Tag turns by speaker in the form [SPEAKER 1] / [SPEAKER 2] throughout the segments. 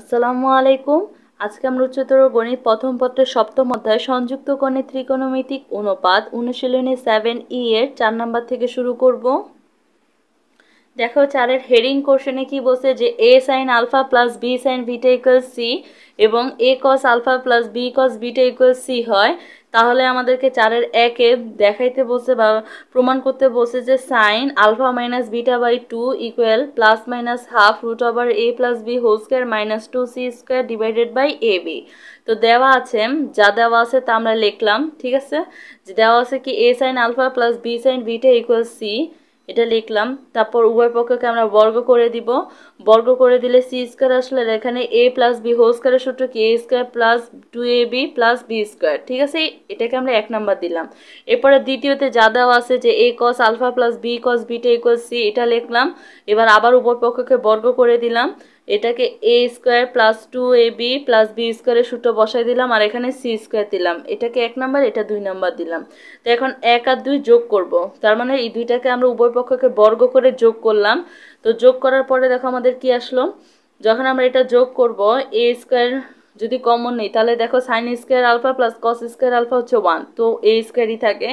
[SPEAKER 1] আসসালামু আলাইকুম আজকে আমরা উচ্চতর গণিত প্রথম পত্রের সপ্তম অধ্যায় সংযুক্ত কণে ত্রিকোণমিতিক অনুপাত অনুশীলনী সেভেন ই e এর চার নাম্বার থেকে শুরু করব দেখো চারের হেডিং কোশনে কি বসে যে a sine alpha plus b sine beta equal c এবং a cos alpha plus b cos beta equal c হয় তাহলে আমাদেরকে চারের একে দেখাইতে বলছে বা প্রমাণ করতে বলছে যে sine alpha minus beta by two equal plus minus half root over a plus b whole square minus two c square divided by a b তো দেওয়া আছে যা দেওয়া আছে তা আমরা লিখলাম ঠিক আছে যে দেওয়া আছে কি a sine alpha plus b sine beta equal c এটা লিখলাম তারপর উভয় পক্ষকে আমরা বর্গ করে দিব বর্গ করে দিলে সি স্কোয়ার আসলে এখানে এ প্লাস বি হোল স্কোয়ারের সূত্র কি a square plus two a b plus b square ঠিক আছে এটাকে আমরা এক নাম্বার দিলাম এরপরে দ্বিতীয়তে যা দেওয়া আছে যে a cos alpha plus b cos beta equal c এটা লিখলাম এবার আবার উভয় পক্ষকে বর্গ করে দিলাম এটাকে a square plus two a b plus b স্কোয়ারের সুটো বসাই দিলাম আর এখানে সি স্কোয়ার দিলাম এটাকে এক নাম্বার এটা দুই নাম্বার দিলাম তো এখন এক আর দুই যোগ করব। তার মানে এই দুইটাকে আমরা উভয় পক্ষকে বর্গ করে যোগ করলাম তো যোগ করার পরে দেখো আমাদের কি আসলো যখন আমরা এটা যোগ করব এ স্কোয়ার যদি কমন নেই তাহলে দেখো sine square alpha plus cos square alpha হচ্ছে ওয়ান তো এ স্কোয়ারই থাকে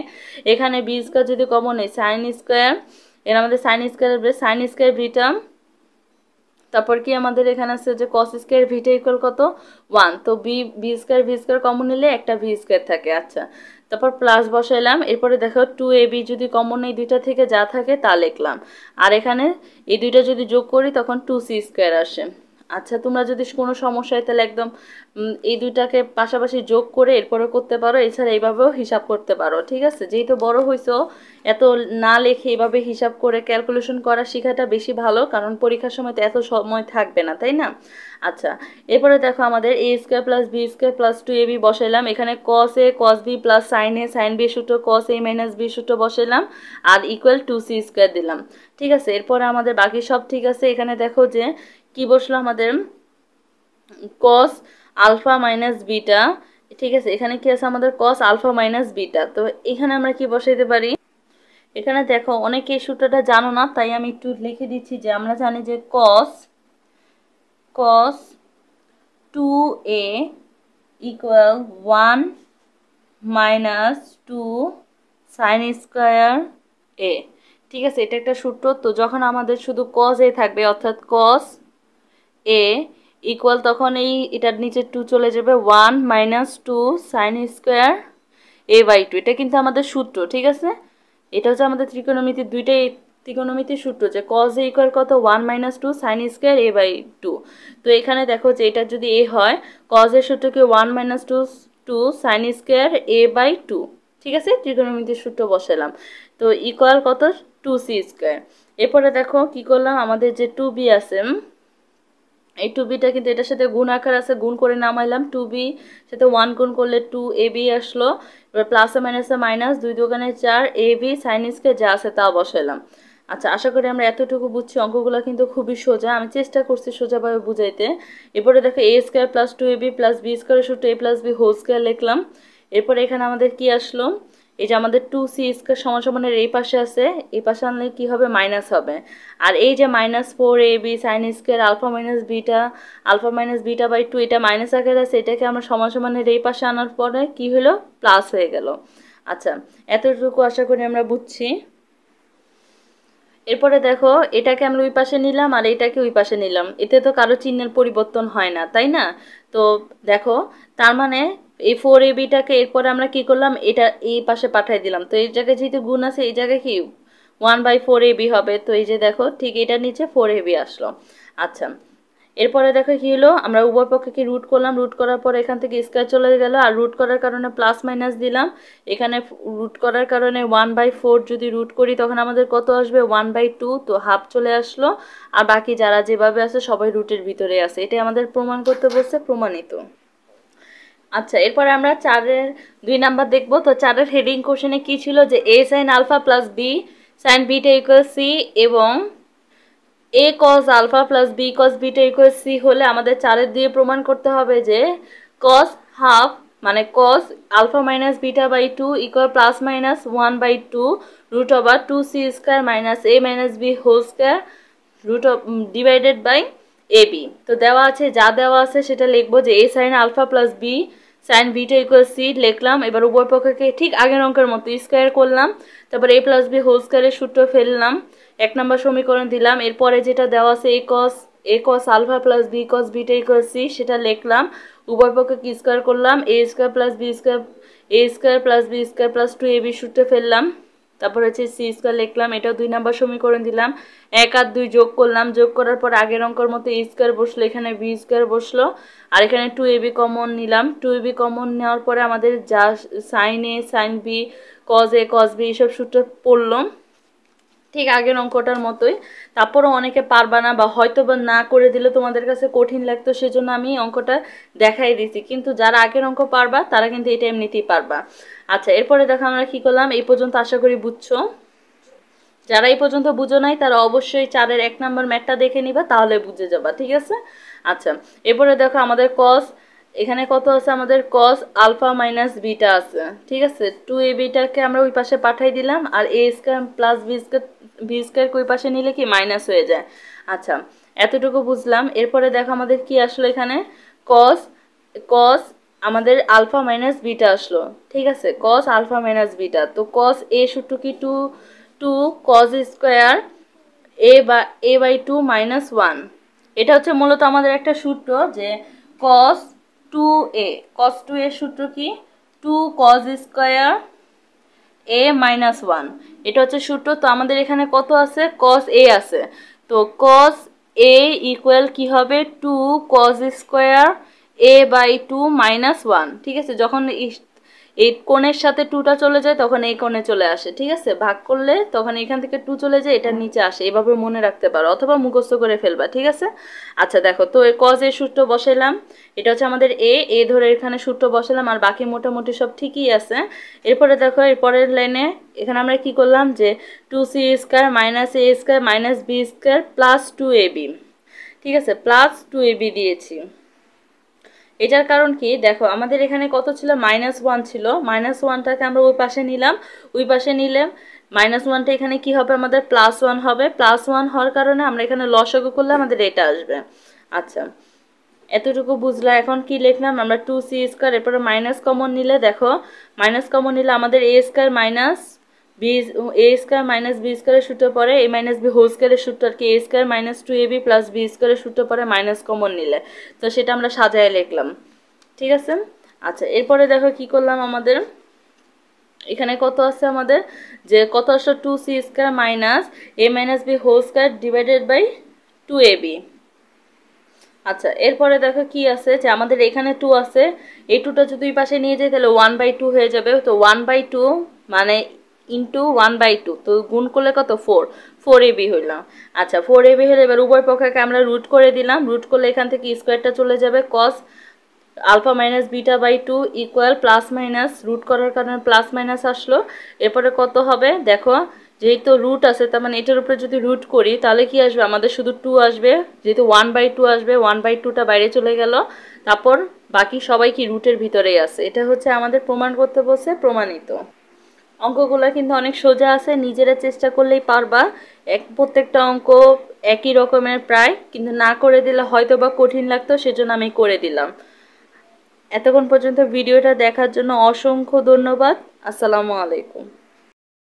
[SPEAKER 1] এখানে বি স্কোয়ার যদি কমন নেই সাইন স্কোয়ার এর আমাদের sine square sine square beta তারপর কি আমাদের এখানে আছে যে কস স্কোয়ার ভিটা ইকুয়াল কত ওয়ান তো b b square b square common নিলে একটা ভি স্কোয়ার থাকে আচ্ছা তারপর প্লাস বসাইলাম এরপরে দেখো টু এ বি যদি কমন এই দুইটা থেকে যা থাকে তা লিখলাম আর এখানে এই দুইটা যদি যোগ করি তখন টু সি স্কোয়ার আসে আচ্ছা তোমরা যদি কোনো সমস্যা হয় তাহলে একদম এই দুইটাকে পাশাপাশি যোগ করে এরপরে করতে পারো এছাড়া এইভাবেও হিসাব করতে পারো ঠিক আছে যেহেতু বড় হয়েছো এত না লেখে এইভাবে হিসাব করে ক্যালকুলেশন করা শেখাটা বেশি ভালো কারণ পরীক্ষার সময় তো এত সময় থাকবে না তাই না আচ্ছা এরপরে দেখো আমাদের a square plus b square plus two a b বসাইলাম এখানে cos a cos b plus sine a sine b সুটো কস এ মাইনাস বি সুটো বসাইলাম আর ইকুয়াল টু সি স্কোয়ার দিলাম ঠিক আছে এরপরে আমাদের বাকি সব ঠিক আছে এখানে দেখো যে কি বসলো আমাদের কস আলফা মাইনাস বিটা ঠিক আছে এখানে কি আছে আমাদের কস আলফা মাইনাস বিটা তো এখানে আমরা কি বসাইতে পারি এখানে দেখো অনেকে এই সূত্রটা জানো না তাই আমি একটু লিখে দিচ্ছি যে আমরা জানি যে cos cos two a equal one minus two sine square a ঠিক আছে এটা একটা সূত্র তো যখন আমাদের শুধু কস এ থাকবে অর্থাৎ কস এ ইকুয়াল তখন এই এটার নিচে টু চলে যাবে one minus two sine square a by two এটা কিন্তু আমাদের সূত্র ঠিক আছে এটা হচ্ছে আমাদের ত্রিকোণমিতির দুইটাই ত্রিকোণমিতির সূত্র যে কজ এ ইকুয়াল কত one minus two sine square a by two তো এখানে দেখো যে এটা যদি এ হয় কজ এর সূত্রকে one minus two two sine square a by two ঠিক আছে ত্রিকোণমিতির সূত্র বসালাম তো ইকুয়াল কত টু সি স্কোয়ার এরপরে দেখো কি করলাম আমাদের যে টু বি আছে এই টু বিটা কিন্তু এটার সাথে গুণ আকার আছে গুণ করে নামাইলাম টু বি সাথে ওয়ান গুণ করলে টু এ বি আসলো এবার প্লাসে মাইনাসে মাইনাস দুই দোকানে চার এ বি সাইনিসকে যা আছে তা বসাইলাম আচ্ছা আশা করি আমরা এতটুকু বুঝছি অঙ্কগুলো কিন্তু খুবই সোজা আমি চেষ্টা করছি সোজাভাবে বুঝাইতে এরপরে দেখো a square plus two a b plus b square শুধু a plus b whole square লিখলাম এরপরে এখানে আমাদের কি আসলো এই যে আমাদের টু সি স্কোয়ার সমান সমানের এই পাশে আছে এই পাশে আনলে কী হবে মাইনাস হবে আর এই যে minus four a b sine square alpha minus beta alpha minus beta by two এটা মাইনাস আকারে আছে এটাকে আমরা সমান সমানের এই পাশে আনার পরে কী হলো প্লাস হয়ে গেল আচ্ছা এতটুকু আশা করি আমরা বুঝছি এরপরে দেখো এটাকে আমরা ওই পাশে নিলাম আর এটাকে ওই পাশে নিলাম এতে তো কারো চিহ্নের পরিবর্তন হয় না তাই না তো দেখো তার মানে এই ফোর এ বিটাকে এরপরে আমরা কি করলাম এটা এই পাশে পাঠাই দিলাম তো এই জায়গায় যেহেতু গুণ আছে এই জায়গায় কি one by four a b হবে তো এই যে দেখো ঠিক এটার নিচে ফোর এ বি আসলো আচ্ছা এরপরে দেখো কি হলো আমরা উভয় কি রুট করলাম রুট করার পর এখান থেকে স্কোয়ার চলে গেল আর রুট করার কারণে প্লাস মাইনাস দিলাম এখানে রুট করার কারণে ওয়ান বাই ফোর যদি রুট করি তখন আমাদের কত আসবে ওয়ান বাই টু তো হাফ চলে আসলো আর বাকি যারা যেভাবে আছে সবাই রুটের ভিতরে আছে এটাই আমাদের প্রমাণ করতে বলছে প্রমাণিত আচ্ছা এরপরে আমরা চারের দুই নাম্বার দেখব তো চারের হেডিং কোশনে কি ছিল যে a sine alpha plus b sine beta equal c এবং a cos alpha plus b cos beta equal c হলে আমাদের চারের দিয়ে প্রমাণ করতে হবে যে কস হাফ মানে cos alpha minus beta by two equal plus minus one by two root over two c square minus a minus b whole square root divided by a b তো দেওয়া আছে যা দেওয়া আছে সেটা লিখবো যে a sine alpha plus b sine beta equal c লিখলাম এবার উভয় পক্ষকে ঠিক আগের অঙ্কের মতো স্কোয়ার করলাম তারপর এ প্লাস বি হোল স্কোয়ারের সূত্র ফেললাম এক নম্বর সমীকরণ দিলাম এরপরে যেটা দেওয়া আছে a cos a cos alpha plus b cos beta equal c সেটা লিখলাম উভয় পক্ষকে স্কোয়ার করলাম a square plus b square a square plus b square plus two a b সূত্রে ফেললাম তারপর হচ্ছে সি স্কোয়ার লিখলাম এটাও দুই নাম্বার সমীকরণ দিলাম এক আর দুই যোগ করলাম যোগ করার পর আগের অঙ্কর মতো এ স্কোয়ার বসলো এখানে বি স্কোয়ার বসলো আর এখানে টু এ বি কমন নিলাম টু বি কমন নেওয়ার পরে আমাদের যা sine a sine b cos a cos b এইসব সূত্র পড়লাম ঠিক আগের অঙ্কটার মতোই তারপরও অনেকে পারবা না বা হয়তো বা না করে দিলে তোমাদের কাছে কঠিন লাগতো সেজন্য আমি অঙ্কটা দেখাই দিছি কিন্তু যারা আগের অঙ্ক পারবা তারা কিন্তু এটা এমনিতেই পারবা আচ্ছা এরপরে দেখো আমরা কি করলাম এই পর্যন্ত আশা করি বুঝছো যারা এই পর্যন্ত বুঝো নাই তারা অবশ্যই চারের এক নম্বর ম্যাটটা দেখে নিবা তাহলে বুঝে যাবা ঠিক আছে আচ্ছা এরপরে দেখো আমাদের কস এখানে কত আছে আমাদের কস আলফা মাইনাস বিটা আছে ঠিক আছে টু এ বিটাকে আমরা ওই পাশে পাঠাই দিলাম আর a square plus b square b square কই পাশে নিলে কি মাইনাস হয়ে যায় আচ্ছা এতটুকু বুঝলাম এরপরে দেখো আমাদের কি আসলো এখানে কস কস আমাদের আলফা মাইনাস বিটা আসলো ঠিক আছে কস আলফা মাইনাস বিটা তো কস এ সূত্র কি two two cos square a বা a by two minus one এটা হচ্ছে মূলত আমাদের একটা সূত্র যে কস two A cos two a সূত্র কি two cos square a minus one এটা হচ্ছে সূত্র তো আমাদের এখানে কত আছে কস এ আছে তো কস এ ইকুয়াল কি হবে two cos square a by two minus one ঠিক আছে যখন এই কোণের সাথে টুটা চলে যায় তখন এই কোণে চলে আসে ঠিক আছে ভাগ করলে তখন এখান থেকে টু চলে যায় এটা নিচে আসে এভাবে মনে রাখতে পারো অথবা মুখস্থ করে ফেলবা ঠিক আছে আচ্ছা দেখো তো এর কজ এ সূত্র বসাইলাম এটা হচ্ছে আমাদের এ এ ধরে এখানে সূত্র বসালাম আর বাকি মোটামুটি সব ঠিকই আছে এরপরে দেখো এরপরের লাইনে এখানে আমরা কি করলাম যে two c square minus a square minus b square plus two a b ঠিক আছে প্লাস টু এ বি দিয়েছি এটার কারণ কি দেখো আমাদের এখানে কত ছিল মাইনাস ওয়ান ছিল মাইনাস ওয়ানটাকে আমরা ওই পাশে নিলাম ওই পাশে নিলে মাইনাস ওয়ানটা এখানে কি হবে আমাদের প্লাস ওয়ান হবে প্লাস ওয়ান হওয়ার কারণে আমরা এখানে লসগ করলে আমাদের এটা আসবে আচ্ছা এতটুকু বুঝলাম এখন কি লিখলাম আমরা টু সি স্কোয়ার এরপরে মাইনাস কমন নিলে দেখো মাইনাস কমন নিলে আমাদের a square minus b a square minus b স্কোয়ারের সূত্র পরে এ মাইনাস বি হোল স্কোয়ারের সূত্র আর কি a square minus two a b plus b স্কোয়ারের সূত্র পরে মাইনাস কমন নিলে তো সেটা আমরা সাজায় লিখলাম ঠিক আছে আচ্ছা এরপরে দেখো কি করলাম আমাদের এখানে কত আছে আমাদের যে কত আসলো two c square minus a minus b whole square divided by two a b আচ্ছা এরপরে দেখো কি আছে যে আমাদের এখানে টু আছে এই টুটা যদি পাশে নিয়ে যাই তাহলে ওয়ান বাই টু হয়ে যাবে তো ওয়ান বাই টু মানে ইন্টু ওয়ান বাই টু তো গুণ করলে কত ফোর ফোর এ বি হইলাম আচ্ছা ফোর এ বি হলে এবার উভয় পক্ষকে আমরা রুট করে দিলাম রুট করলে এখান থেকে স্কোয়ারটা চলে যাবে cos alpha minus beta by two equal plus minus root করার কারণে প্লাস মাইনাস আসলো এরপরে কত হবে দেখো যেহেতু রুট আছে তার মানে এটার উপরে যদি রুট করি তাহলে কি আসবে আমাদের শুধু টু আসবে যেহেতু ওয়ান বাই টু আসবে ওয়ান বাই টুটা বাইরে চলে গেল তারপর বাকি সবাই কি রুটের ভিতরেই আছে এটা হচ্ছে আমাদের প্রমাণ করতে বসে প্রমাণিত অঙ্কগুলো কিন্তু অনেক সোজা আছে নিজেরা চেষ্টা করলেই পারবা এক প্রত্যেকটা অঙ্ক একই রকমের প্রায় কিন্তু না করে দিলে হয়তো বা কঠিন লাগতো সেজন্য আমি করে দিলাম এতক্ষণ পর্যন্ত ভিডিওটা দেখার জন্য অসংখ্য ধন্যবাদ আসসালামু আলাইকুম